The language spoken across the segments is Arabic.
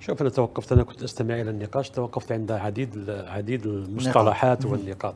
شوف انا توقفت انا كنت استمع الى النقاش توقفت عند عديد عديد المصطلحات نعم. والنقاط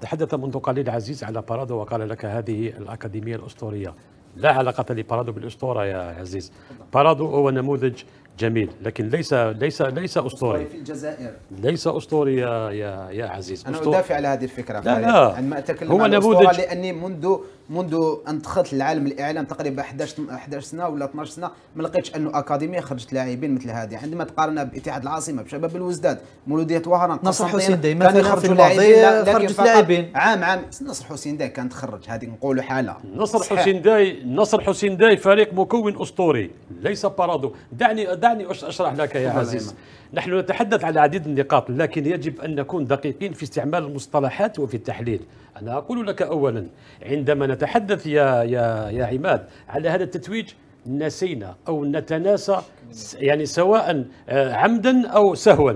تحدث منذ قليل عزيز على بارادو وقال لك هذه الاكاديميه الاسطوريه لا علاقه لبارادو بالاسطوره يا عزيز بارادو هو نموذج جميل لكن ليس ليس ليس اسطوري في الجزائر ليس اسطوري يا يا يا عزيز انا ادافع على هذه الفكره لا لا أنا ما اتكلم هو عن نموذج لاني منذ منذ ان دخلت لعالم الاعلام تقريبا 11 11 سنه ولا 12 سنه ما لقيتش انه اكاديميه خرجت لاعبين مثل هذه عندما تقارن باتحاد العاصمه بشباب الوزداد مولوديه وهران نصر حسين داي مثلا يخرجوا لاعبين خرجت لاعبين عام عام نصر حسين داي كان تخرج هذه نقولوا حاله نصر حسين داي نصر حسين داي فريق مكون اسطوري ليس بارادو دعني دعني دعني أشرح لك يا عزيز نحن نتحدث على عديد النقاط لكن يجب أن نكون دقيقين في استعمال المصطلحات وفي التحليل أنا أقول لك أولا عندما نتحدث يا, يا, يا عماد على هذا التتويج نسينا أو نتناسى يعني سواء آه، عمدا أو سهوا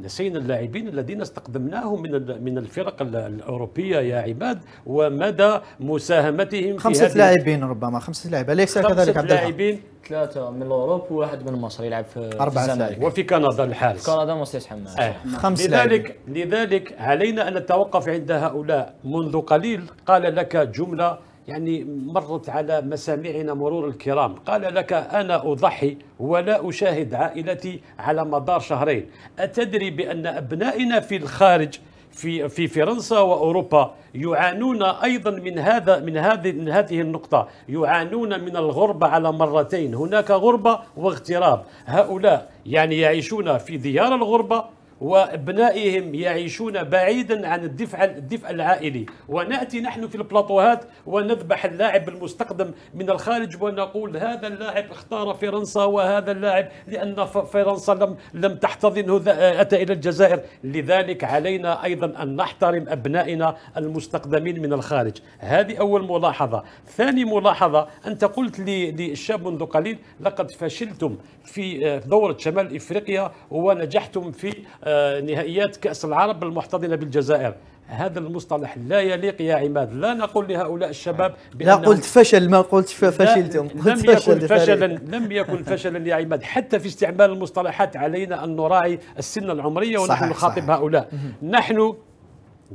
نسينا اللاعبين الذين استقدمناهم من من الفرق الاوروبيه يا عباد ومدى مساهمتهم خمسه في لاعبين ربما خمسه لاعبين اليس كذلك عبد لاعبين ثلاثه من اوروبا وواحد من مصر يلعب في اربعه سنوات وفي كندا الحارس في كندا مستيس حماس آه. خمسة لذلك لذلك علينا ان نتوقف عند هؤلاء منذ قليل قال لك جمله يعني مرت على مسامعنا مرور الكرام قال لك أنا أضحي ولا أشاهد عائلتي على مدار شهرين أتدري بأن أبنائنا في الخارج في في فرنسا واوروبا يعانون ايضا من هذا من هذه من هذه النقطه يعانون من الغربه على مرتين هناك غربه واغتراب هؤلاء يعني يعيشون في ديار الغربه وابنائهم يعيشون بعيدا عن الدفع الدفء العائلي وناتي نحن في البلاطوهات ونذبح اللاعب المستقدم من الخارج ونقول هذا اللاعب اختار فرنسا وهذا اللاعب لان فرنسا لم لم تحتضنه اتى الى الجزائر لذلك علينا ايضا ان نحترم ابنائنا المستقدمين من الخارج هذه اول ملاحظه ثاني ملاحظه انت قلت للشاب منذ قليل لقد فشلتم في آه، دوره شمال افريقيا ونجحتم في آه، نهائيات كأس العرب المحتضنة بالجزائر هذا المصطلح لا يليق يا عماد لا نقول لهؤلاء الشباب لا قلت فشل ما قلت فشلتم قلت لم يكن فشلا لم يكن فشلا يا عماد حتى في استعمال المصطلحات علينا أن نراعي السن العمرية ونحن نخاطب هؤلاء نحن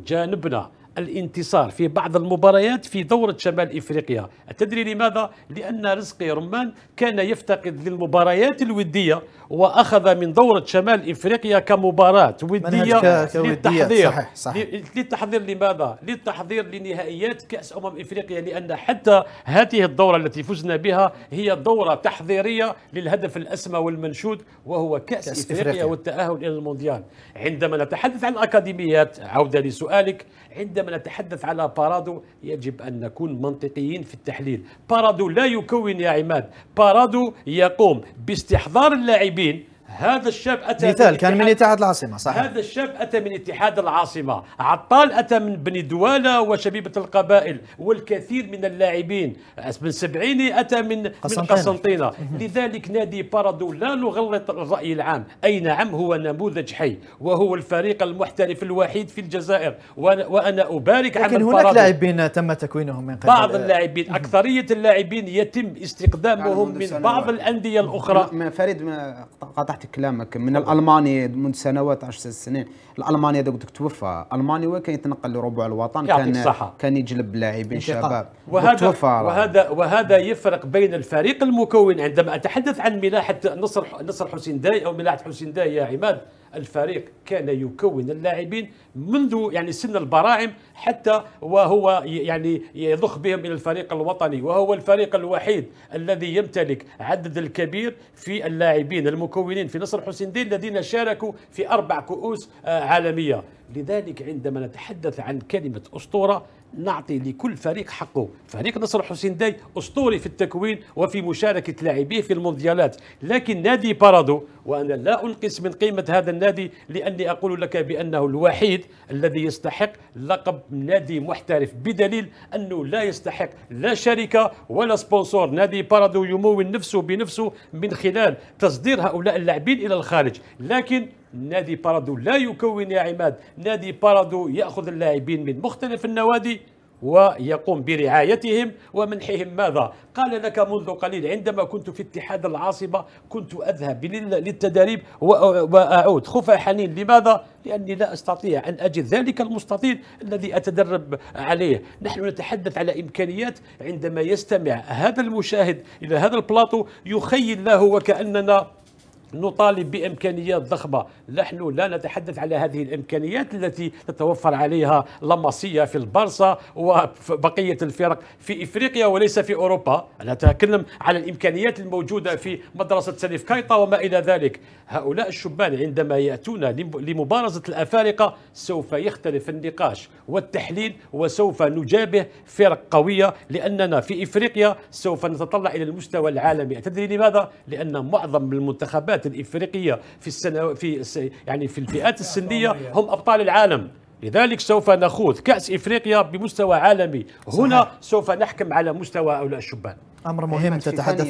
جانبنا الانتصار في بعض المباريات في دورة شمال إفريقيا أتدري لماذا؟ لأن رزقي رمان كان يفتقد للمباريات الودية وأخذ من دورة شمال إفريقيا كمباراة ودية للتحضير صحيح صحيح. للتحضير لماذا؟ للتحضير لنهائيات كأس أمم إفريقيا لأن حتى هذه الدورة التي فزنا بها هي دورة تحضيرية للهدف الأسمى والمنشود وهو كأس, كأس إفريقيا, إفريقيا والتأهل إلى المونديال عندما نتحدث عن الأكاديميات عودة لسؤالك عندما عندما نتحدث على بارادو يجب أن نكون منطقيين في التحليل بارادو لا يكون يا عماد بارادو يقوم باستحضار اللاعبين هذا الشاب أتى مثال كان من اتحاد العاصمة صح هذا الشاب أتى من اتحاد العاصمة عطال أتى من بني دوالة وشبيبة القبائل والكثير من اللاعبين من سبعيني أتى من قسنطينة. من قسنطينة لذلك نادي بارادو لا نغلط الرأي العام أي نعم هو نموذج حي وهو الفريق المحترف الوحيد في الجزائر وأنا أبارك لكن هناك لاعبين تم تكوينهم من قبل بعض اللاعبين أكثرية اللاعبين يتم استقدامهم نعم، من بعض الأندية الأخرى ما فريد قطعت سمعت كلامك من الالماني من سنوات 10 سنين الالماني هذا قلت لك توفى الماني وين كان يتنقل لربع الوطن كان صحة. كان يجلب لاعبين شباب وهذا وهذا وهذا يفرق بين الفريق المكون عندما اتحدث عن ملاحه نصر نصر حسين داي او ملاحه حسين داي يا عماد الفريق كان يكون اللاعبين منذ يعني سن البراعم حتى وهو يعني يضخ بهم الى الفريق الوطني وهو الفريق الوحيد الذي يمتلك عدد الكبير في اللاعبين المكونين في نصر حسين الدين الذين شاركوا في اربع كؤوس آه، عالميه لذلك عندما نتحدث عن كلمه اسطوره نعطي لكل فريق حقه فريق نصر حسين داي أسطوري في التكوين وفي مشاركة لاعبيه في المونديالات لكن نادي بارادو وأنا لا أنقص من قيمة هذا النادي لأني أقول لك بأنه الوحيد الذي يستحق لقب نادي محترف بدليل أنه لا يستحق لا شركة ولا سبونسور نادي بارادو يمول نفسه بنفسه من خلال تصدير هؤلاء اللاعبين إلى الخارج لكن نادي بارادو لا يكون يا عماد نادي بارادو يأخذ اللاعبين من مختلف النوادي ويقوم برعايتهم ومنحهم ماذا؟ قال لك منذ قليل عندما كنت في اتحاد العاصمة كنت أذهب للتدريب وأعود خفى حنين لماذا؟ لأني لا أستطيع أن أجد ذلك المستطيل الذي أتدرب عليه نحن نتحدث على إمكانيات عندما يستمع هذا المشاهد إلى هذا البلاطو يخيل له وكأننا نطالب بامكانيات ضخمه نحن لا نتحدث على هذه الامكانيات التي تتوفر عليها لاماسيا في البارسا وبقيه الفرق في افريقيا وليس في اوروبا انا اتكلم على الامكانيات الموجوده في مدرسه سليف كايطا وما الى ذلك هؤلاء الشبان عندما ياتون لمبارزه الافارقه سوف يختلف النقاش والتحليل وسوف نجابه فرق قويه لاننا في افريقيا سوف نتطلع الى المستوى العالمي تدري لماذا لان معظم المنتخبات الفئات الافريقيه في السنة في يعني في الفئات السنيه هم ابطال العالم لذلك سوف نخوض كأس إفريقيا بمستوى عالمي هنا صحيح. سوف نحكم على مستوى هؤلاء الشبان أمر مهم تتحدث